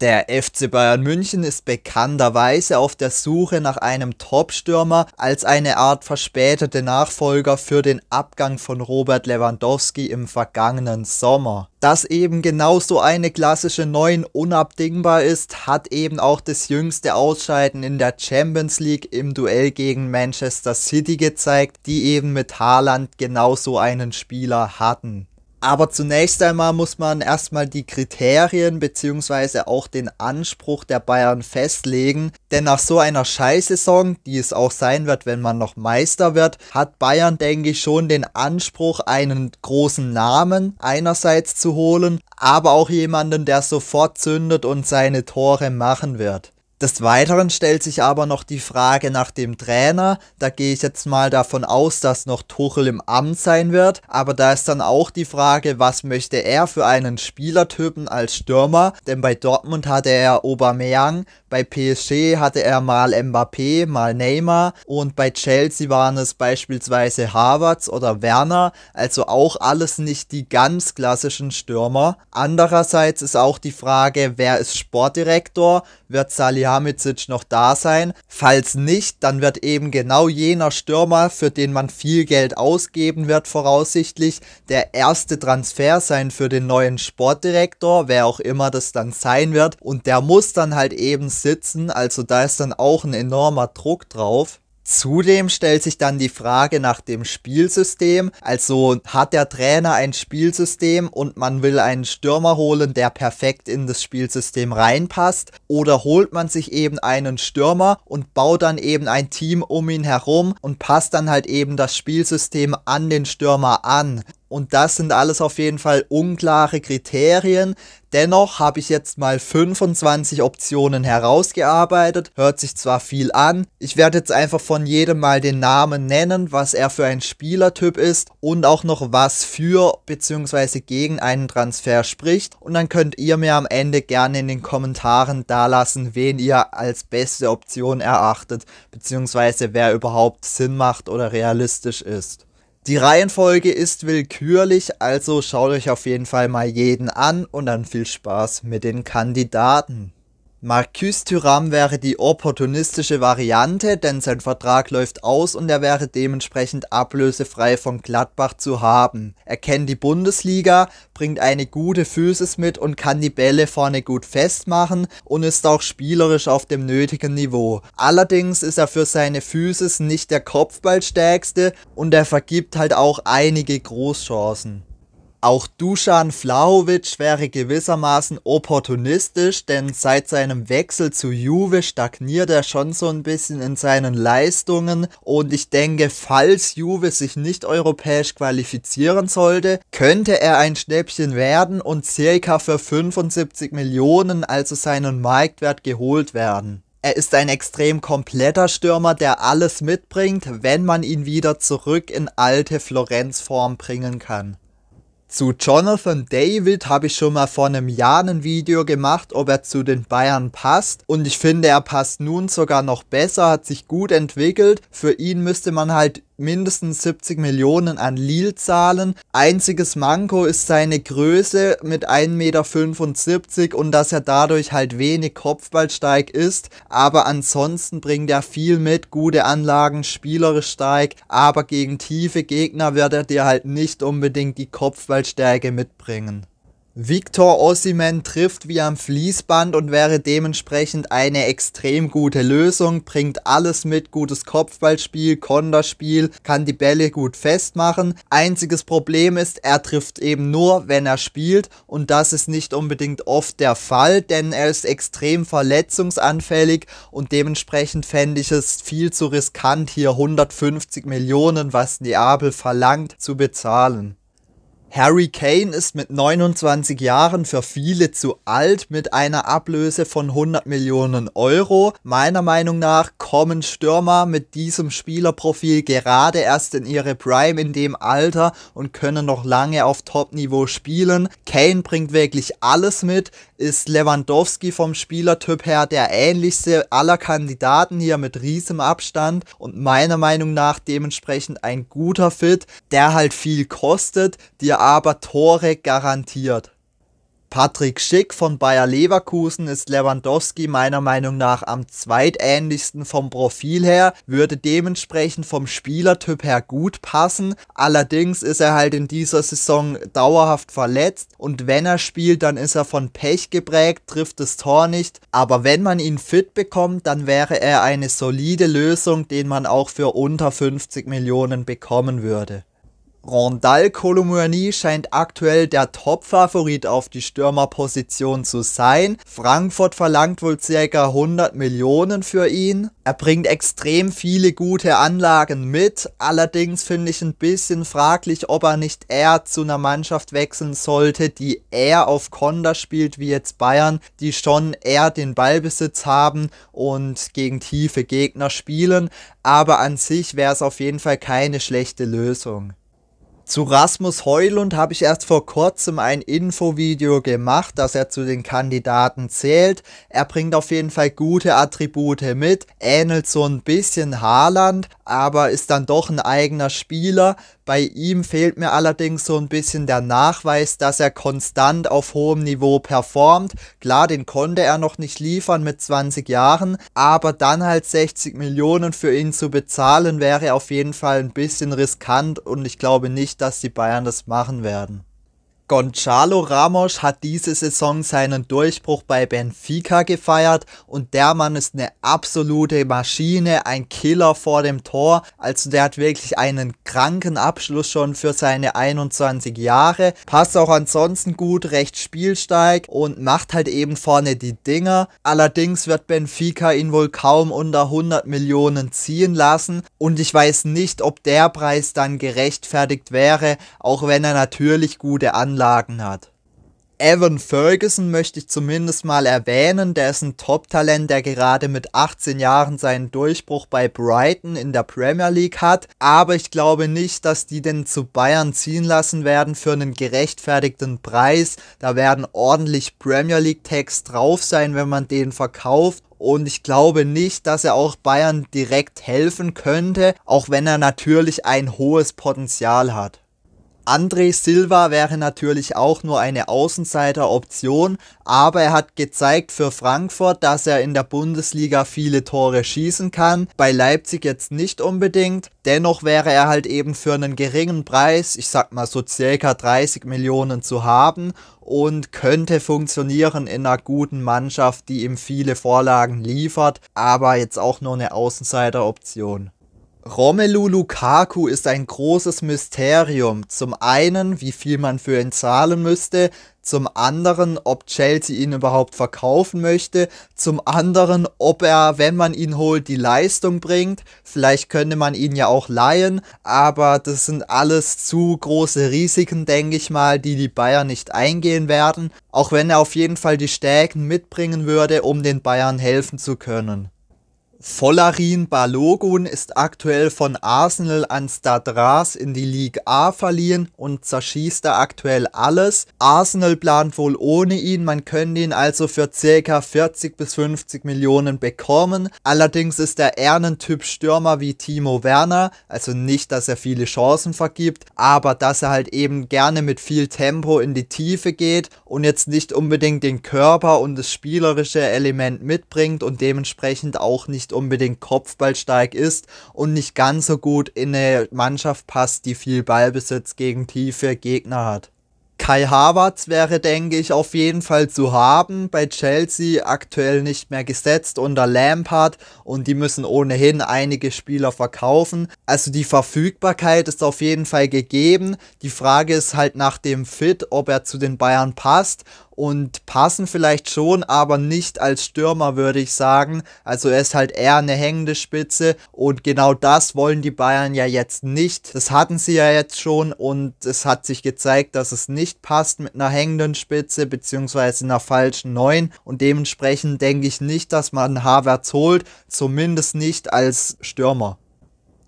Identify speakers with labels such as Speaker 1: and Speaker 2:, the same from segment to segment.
Speaker 1: Der FC Bayern München ist bekannterweise auf der Suche nach einem Topstürmer als eine Art verspätete Nachfolger für den Abgang von Robert Lewandowski im vergangenen Sommer. Dass eben genau so eine klassische 9 unabdingbar ist, hat eben auch das jüngste Ausscheiden in der Champions League im Duell gegen Manchester City gezeigt, die eben mit Haaland genau so einen Spieler hatten. Aber zunächst einmal muss man erstmal die Kriterien beziehungsweise auch den Anspruch der Bayern festlegen. Denn nach so einer Scheißsaison, die es auch sein wird, wenn man noch Meister wird, hat Bayern, denke ich, schon den Anspruch, einen großen Namen einerseits zu holen, aber auch jemanden, der sofort zündet und seine Tore machen wird. Des Weiteren stellt sich aber noch die Frage nach dem Trainer. Da gehe ich jetzt mal davon aus, dass noch Tuchel im Amt sein wird. Aber da ist dann auch die Frage, was möchte er für einen Spielertypen als Stürmer? Denn bei Dortmund hatte er Aubameyang, bei PSG hatte er mal Mbappé, mal Neymar und bei Chelsea waren es beispielsweise Havertz oder Werner. Also auch alles nicht die ganz klassischen Stürmer. Andererseits ist auch die Frage, wer ist Sportdirektor? Wird Salih Salihamidzic noch da sein? Falls nicht, dann wird eben genau jener Stürmer, für den man viel Geld ausgeben wird, voraussichtlich der erste Transfer sein für den neuen Sportdirektor, wer auch immer das dann sein wird. Und der muss dann halt eben sitzen, also da ist dann auch ein enormer Druck drauf. Zudem stellt sich dann die Frage nach dem Spielsystem. Also hat der Trainer ein Spielsystem und man will einen Stürmer holen, der perfekt in das Spielsystem reinpasst? Oder holt man sich eben einen Stürmer und baut dann eben ein Team um ihn herum und passt dann halt eben das Spielsystem an den Stürmer an? Und das sind alles auf jeden Fall unklare Kriterien. Dennoch habe ich jetzt mal 25 Optionen herausgearbeitet. Hört sich zwar viel an. Ich werde jetzt einfach von jedem mal den Namen nennen, was er für ein Spielertyp ist und auch noch was für bzw. gegen einen Transfer spricht. Und dann könnt ihr mir am Ende gerne in den Kommentaren dalassen, wen ihr als beste Option erachtet bzw. wer überhaupt Sinn macht oder realistisch ist. Die Reihenfolge ist willkürlich, also schaut euch auf jeden Fall mal jeden an und dann viel Spaß mit den Kandidaten. Marcus Thuram wäre die opportunistische Variante, denn sein Vertrag läuft aus und er wäre dementsprechend ablösefrei von Gladbach zu haben. Er kennt die Bundesliga, bringt eine gute Physis mit und kann die Bälle vorne gut festmachen und ist auch spielerisch auf dem nötigen Niveau. Allerdings ist er für seine Physis nicht der Kopfballstärkste und er vergibt halt auch einige Großchancen. Auch Dusan Flahovic wäre gewissermaßen opportunistisch, denn seit seinem Wechsel zu Juve stagniert er schon so ein bisschen in seinen Leistungen und ich denke, falls Juve sich nicht europäisch qualifizieren sollte, könnte er ein Schnäppchen werden und circa für 75 Millionen, also seinen Marktwert, geholt werden. Er ist ein extrem kompletter Stürmer, der alles mitbringt, wenn man ihn wieder zurück in alte Florenzform bringen kann. Zu Jonathan David habe ich schon mal vor einem Jahr ein Video gemacht, ob er zu den Bayern passt. Und ich finde, er passt nun sogar noch besser, hat sich gut entwickelt. Für ihn müsste man halt mindestens 70 Millionen an Lille zahlen. Einziges Manko ist seine Größe mit 1,75 Meter und dass er dadurch halt wenig Kopfballsteig ist. Aber ansonsten bringt er viel mit, gute Anlagen, spielerisch steig, aber gegen tiefe Gegner wird er dir halt nicht unbedingt die Kopfballstärke mitbringen. Victor Ossiman trifft wie am Fließband und wäre dementsprechend eine extrem gute Lösung, bringt alles mit, gutes Kopfballspiel, Konterspiel, kann die Bälle gut festmachen. Einziges Problem ist, er trifft eben nur, wenn er spielt und das ist nicht unbedingt oft der Fall, denn er ist extrem verletzungsanfällig und dementsprechend fände ich es viel zu riskant, hier 150 Millionen, was Neapel verlangt, zu bezahlen. Harry Kane ist mit 29 Jahren für viele zu alt mit einer Ablöse von 100 Millionen Euro. Meiner Meinung nach kommen Stürmer mit diesem Spielerprofil gerade erst in ihre Prime in dem Alter und können noch lange auf Top-Niveau spielen. Kane bringt wirklich alles mit, ist Lewandowski vom Spielertyp her der ähnlichste aller Kandidaten hier mit riesem Abstand und meiner Meinung nach dementsprechend ein guter Fit, der halt viel kostet, dir aber Tore garantiert. Patrick Schick von Bayer Leverkusen ist Lewandowski meiner Meinung nach am zweitähnlichsten vom Profil her, würde dementsprechend vom Spielertyp her gut passen. Allerdings ist er halt in dieser Saison dauerhaft verletzt und wenn er spielt, dann ist er von Pech geprägt, trifft das Tor nicht. Aber wenn man ihn fit bekommt, dann wäre er eine solide Lösung, den man auch für unter 50 Millionen bekommen würde. Rondal Colomouani scheint aktuell der Top-Favorit auf die Stürmerposition zu sein. Frankfurt verlangt wohl ca. 100 Millionen für ihn. Er bringt extrem viele gute Anlagen mit. Allerdings finde ich ein bisschen fraglich, ob er nicht eher zu einer Mannschaft wechseln sollte, die eher auf Konter spielt, wie jetzt Bayern, die schon eher den Ballbesitz haben und gegen tiefe Gegner spielen. Aber an sich wäre es auf jeden Fall keine schlechte Lösung. Zu Rasmus Heulund habe ich erst vor kurzem ein Infovideo gemacht, dass er zu den Kandidaten zählt. Er bringt auf jeden Fall gute Attribute mit, ähnelt so ein bisschen Haaland, aber ist dann doch ein eigener Spieler. Bei ihm fehlt mir allerdings so ein bisschen der Nachweis, dass er konstant auf hohem Niveau performt. Klar, den konnte er noch nicht liefern mit 20 Jahren, aber dann halt 60 Millionen für ihn zu bezahlen wäre auf jeden Fall ein bisschen riskant und ich glaube nicht, dass die Bayern das machen werden. Gonzalo Ramos hat diese Saison seinen Durchbruch bei Benfica gefeiert und der Mann ist eine absolute Maschine, ein Killer vor dem Tor. Also der hat wirklich einen kranken Abschluss schon für seine 21 Jahre. Passt auch ansonsten gut, recht spielsteig und macht halt eben vorne die Dinger. Allerdings wird Benfica ihn wohl kaum unter 100 Millionen ziehen lassen und ich weiß nicht, ob der Preis dann gerechtfertigt wäre, auch wenn er natürlich gute Anlagen geschlagen hat. Evan Ferguson möchte ich zumindest mal erwähnen, der ist ein Top-Talent, der gerade mit 18 Jahren seinen Durchbruch bei Brighton in der Premier League hat, aber ich glaube nicht, dass die den zu Bayern ziehen lassen werden für einen gerechtfertigten Preis. Da werden ordentlich Premier League Tags drauf sein, wenn man den verkauft und ich glaube nicht, dass er auch Bayern direkt helfen könnte, auch wenn er natürlich ein hohes Potenzial hat. André Silva wäre natürlich auch nur eine Außenseiteroption, aber er hat gezeigt für Frankfurt, dass er in der Bundesliga viele Tore schießen kann, bei Leipzig jetzt nicht unbedingt. Dennoch wäre er halt eben für einen geringen Preis, ich sag mal so circa 30 Millionen zu haben und könnte funktionieren in einer guten Mannschaft, die ihm viele Vorlagen liefert, aber jetzt auch nur eine Außenseiteroption. Romelu Lukaku ist ein großes Mysterium. Zum einen, wie viel man für ihn zahlen müsste, zum anderen, ob Chelsea ihn überhaupt verkaufen möchte, zum anderen, ob er, wenn man ihn holt, die Leistung bringt. Vielleicht könnte man ihn ja auch leihen, aber das sind alles zu große Risiken, denke ich mal, die die Bayern nicht eingehen werden, auch wenn er auf jeden Fall die Stärken mitbringen würde, um den Bayern helfen zu können. Vollarin Balogun ist aktuell von Arsenal an Stade in die Ligue A verliehen und zerschießt da aktuell alles. Arsenal plant wohl ohne ihn, man könnte ihn also für ca. 40 bis 50 Millionen bekommen. Allerdings ist er eher ein Typ Stürmer wie Timo Werner, also nicht, dass er viele Chancen vergibt, aber dass er halt eben gerne mit viel Tempo in die Tiefe geht und jetzt nicht unbedingt den Körper und das spielerische Element mitbringt und dementsprechend auch nicht nicht unbedingt kopfballstark ist und nicht ganz so gut in eine Mannschaft passt, die viel Ballbesitz gegen tiefe Gegner hat. Kai Havertz wäre, denke ich, auf jeden Fall zu haben. Bei Chelsea aktuell nicht mehr gesetzt unter Lampard und die müssen ohnehin einige Spieler verkaufen. Also die Verfügbarkeit ist auf jeden Fall gegeben. Die Frage ist halt nach dem Fit, ob er zu den Bayern passt und passen vielleicht schon, aber nicht als Stürmer, würde ich sagen. Also er ist halt eher eine hängende Spitze und genau das wollen die Bayern ja jetzt nicht. Das hatten sie ja jetzt schon und es hat sich gezeigt, dass es nicht passt mit einer hängenden Spitze beziehungsweise einer falschen 9 und dementsprechend denke ich nicht, dass man Havertz holt, zumindest nicht als Stürmer.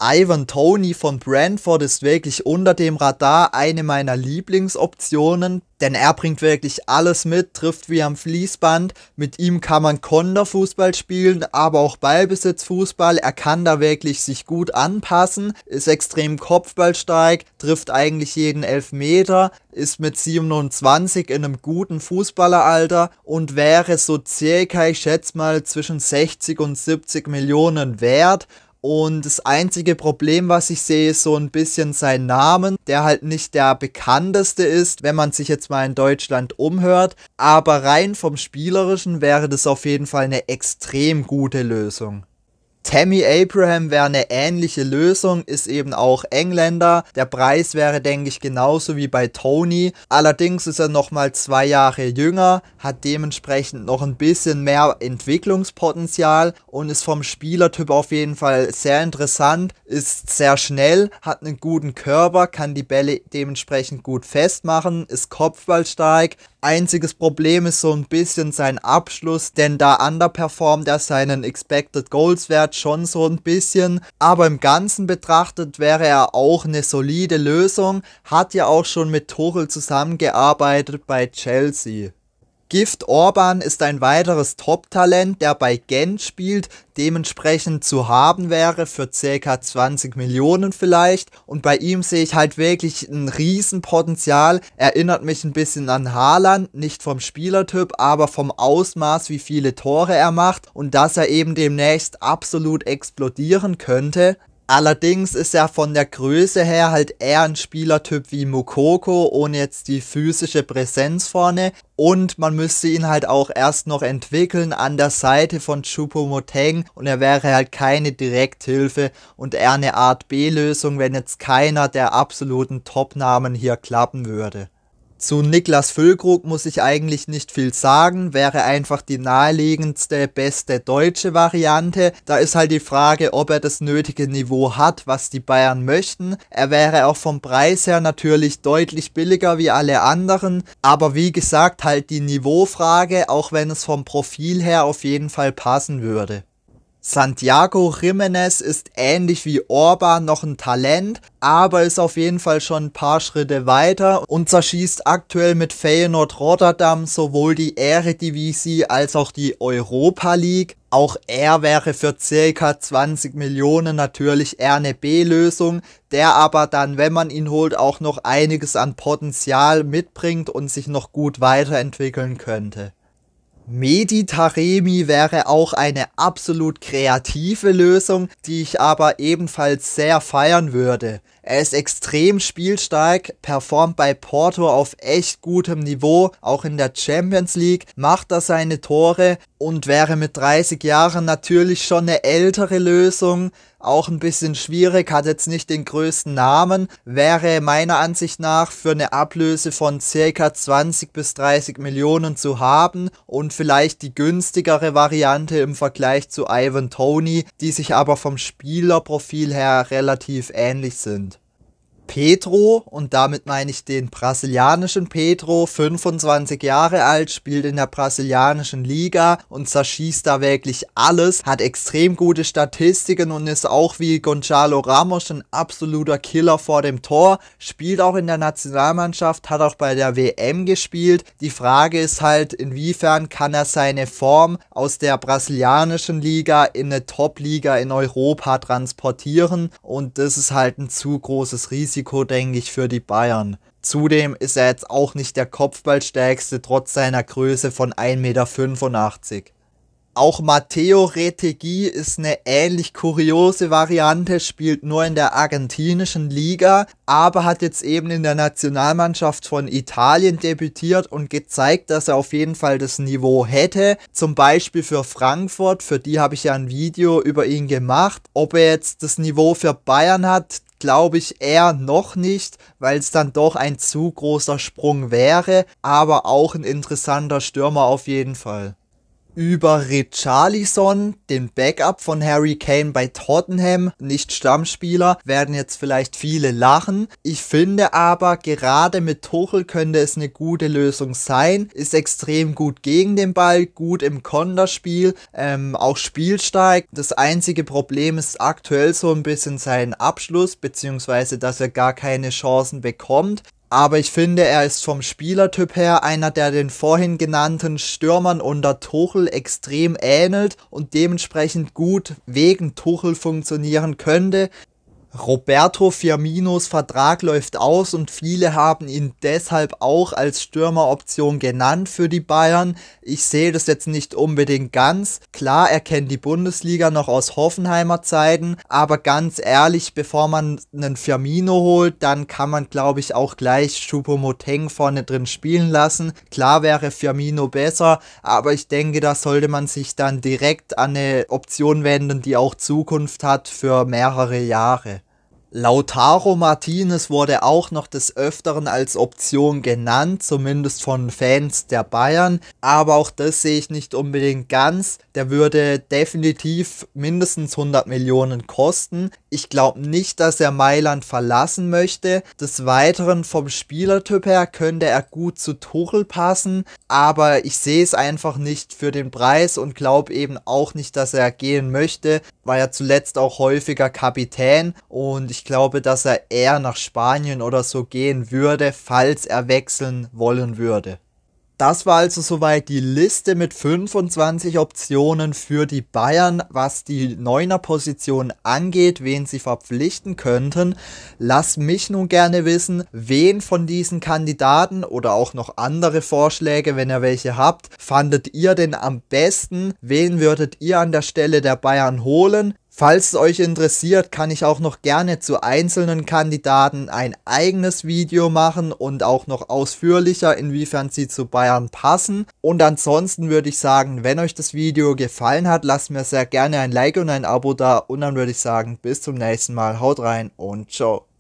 Speaker 1: Ivan Tony von Brentford ist wirklich unter dem Radar eine meiner Lieblingsoptionen, denn er bringt wirklich alles mit, trifft wie am Fließband. Mit ihm kann man Konterfußball spielen, aber auch Ballbesitzfußball. Er kann da wirklich sich gut anpassen, ist extrem kopfballstark, trifft eigentlich jeden Elfmeter, ist mit 27 in einem guten Fußballeralter und wäre so circa, ich schätze mal, zwischen 60 und 70 Millionen wert. Und das einzige Problem, was ich sehe, ist so ein bisschen sein Namen, der halt nicht der bekannteste ist, wenn man sich jetzt mal in Deutschland umhört. Aber rein vom Spielerischen wäre das auf jeden Fall eine extrem gute Lösung. Tammy Abraham wäre eine ähnliche Lösung, ist eben auch Engländer. Der Preis wäre, denke ich, genauso wie bei Tony. Allerdings ist er nochmal zwei Jahre jünger, hat dementsprechend noch ein bisschen mehr Entwicklungspotenzial und ist vom Spielertyp auf jeden Fall sehr interessant, ist sehr schnell, hat einen guten Körper, kann die Bälle dementsprechend gut festmachen, ist kopfballstark, Einziges Problem ist so ein bisschen sein Abschluss, denn da underperformt er seinen Expected Goals Wert schon so ein bisschen. Aber im Ganzen betrachtet wäre er auch eine solide Lösung. Hat ja auch schon mit Tuchel zusammengearbeitet bei Chelsea. Gift Orban ist ein weiteres Top-Talent, der bei Gent spielt, dementsprechend zu haben wäre für ca. 20 Millionen vielleicht. Und bei ihm sehe ich halt wirklich ein Riesenpotenzial. Erinnert mich ein bisschen an Haaland, nicht vom Spielertyp, aber vom Ausmaß, wie viele Tore er macht und dass er eben demnächst absolut explodieren könnte. Allerdings ist er von der Größe her halt eher ein Spielertyp wie Mokoko ohne jetzt die physische Präsenz vorne. Und man müsste ihn halt auch erst noch entwickeln an der Seite von Chupomoteng und er wäre halt keine Direkthilfe und eher eine Art B-Lösung, wenn jetzt keiner der absoluten Top-Namen hier klappen würde. Zu Niklas Füllkrug muss ich eigentlich nicht viel sagen, wäre einfach die naheliegendste, beste deutsche Variante. Da ist halt die Frage, ob er das nötige Niveau hat, was die Bayern möchten. Er wäre auch vom Preis her natürlich deutlich billiger wie alle anderen, aber wie gesagt halt die Niveaufrage, auch wenn es vom Profil her auf jeden Fall passen würde. Santiago Jiménez ist ähnlich wie Orban noch ein Talent, aber ist auf jeden Fall schon ein paar Schritte weiter und zerschießt aktuell mit Feyenoord Rotterdam sowohl die Eredivisie als auch die Europa League. Auch er wäre für circa 20 Millionen natürlich eher eine B-Lösung, der aber dann, wenn man ihn holt, auch noch einiges an Potenzial mitbringt und sich noch gut weiterentwickeln könnte. Meditaremi wäre auch eine absolut kreative Lösung, die ich aber ebenfalls sehr feiern würde. Er ist extrem spielstark, performt bei Porto auf echt gutem Niveau, auch in der Champions League, macht da seine Tore und wäre mit 30 Jahren natürlich schon eine ältere Lösung. Auch ein bisschen schwierig, hat jetzt nicht den größten Namen, wäre meiner Ansicht nach für eine Ablöse von circa 20 bis 30 Millionen zu haben und vielleicht die günstigere Variante im Vergleich zu Ivan Tony, die sich aber vom Spielerprofil her relativ ähnlich sind. Pedro, und damit meine ich den brasilianischen Pedro, 25 Jahre alt, spielt in der brasilianischen Liga und zerschießt da wirklich alles, hat extrem gute Statistiken und ist auch wie Gonzalo Ramos ein absoluter Killer vor dem Tor, spielt auch in der Nationalmannschaft, hat auch bei der WM gespielt. Die Frage ist halt, inwiefern kann er seine Form aus der brasilianischen Liga in eine Top-Liga in Europa transportieren und das ist halt ein zu großes Risiko Risiko, denke ich, für die Bayern. Zudem ist er jetzt auch nicht der Kopfballstärkste, trotz seiner Größe von 1,85 Meter. Auch Matteo Retegui ist eine ähnlich kuriose Variante, spielt nur in der argentinischen Liga, aber hat jetzt eben in der Nationalmannschaft von Italien debütiert und gezeigt, dass er auf jeden Fall das Niveau hätte. Zum Beispiel für Frankfurt, für die habe ich ja ein Video über ihn gemacht. Ob er jetzt das Niveau für Bayern hat, glaube ich eher noch nicht, weil es dann doch ein zu großer Sprung wäre, aber auch ein interessanter Stürmer auf jeden Fall über Richarlison, den Backup von Harry Kane bei Tottenham, nicht Stammspieler, werden jetzt vielleicht viele lachen. Ich finde aber, gerade mit Tuchel könnte es eine gute Lösung sein. Ist extrem gut gegen den Ball, gut im Konterspiel, ähm, auch spielstark. Das einzige Problem ist aktuell so ein bisschen sein Abschluss, beziehungsweise dass er gar keine Chancen bekommt. Aber ich finde, er ist vom Spielertyp her einer, der den vorhin genannten Stürmern unter Tuchel extrem ähnelt und dementsprechend gut wegen Tuchel funktionieren könnte. Roberto Firminos Vertrag läuft aus und viele haben ihn deshalb auch als Stürmeroption genannt für die Bayern. Ich sehe das jetzt nicht unbedingt ganz. Klar, er kennt die Bundesliga noch aus Hoffenheimer Zeiten, aber ganz ehrlich, bevor man einen Firmino holt, dann kann man glaube ich auch gleich Choupo-Moteng vorne drin spielen lassen. Klar wäre Firmino besser, aber ich denke, da sollte man sich dann direkt an eine Option wenden, die auch Zukunft hat für mehrere Jahre. Lautaro Martinez wurde auch noch des Öfteren als Option genannt, zumindest von Fans der Bayern. Aber auch das sehe ich nicht unbedingt ganz. Der würde definitiv mindestens 100 Millionen kosten. Ich glaube nicht, dass er Mailand verlassen möchte. Des Weiteren vom Spielertyp her könnte er gut zu Tuchel passen, aber ich sehe es einfach nicht für den Preis und glaube eben auch nicht, dass er gehen möchte. War ja zuletzt auch häufiger Kapitän und ich glaube, dass er eher nach Spanien oder so gehen würde, falls er wechseln wollen würde. Das war also soweit die Liste mit 25 Optionen für die Bayern, was die Neuner-Position angeht, wen sie verpflichten könnten. Lass mich nun gerne wissen, wen von diesen Kandidaten oder auch noch andere Vorschläge, wenn ihr welche habt, fandet ihr denn am besten? Wen würdet ihr an der Stelle der Bayern holen? Falls es euch interessiert, kann ich auch noch gerne zu einzelnen Kandidaten ein eigenes Video machen und auch noch ausführlicher, inwiefern sie zu Bayern passen. Und ansonsten würde ich sagen, wenn euch das Video gefallen hat, lasst mir sehr gerne ein Like und ein Abo da. Und dann würde ich sagen, bis zum nächsten Mal, haut rein und ciao.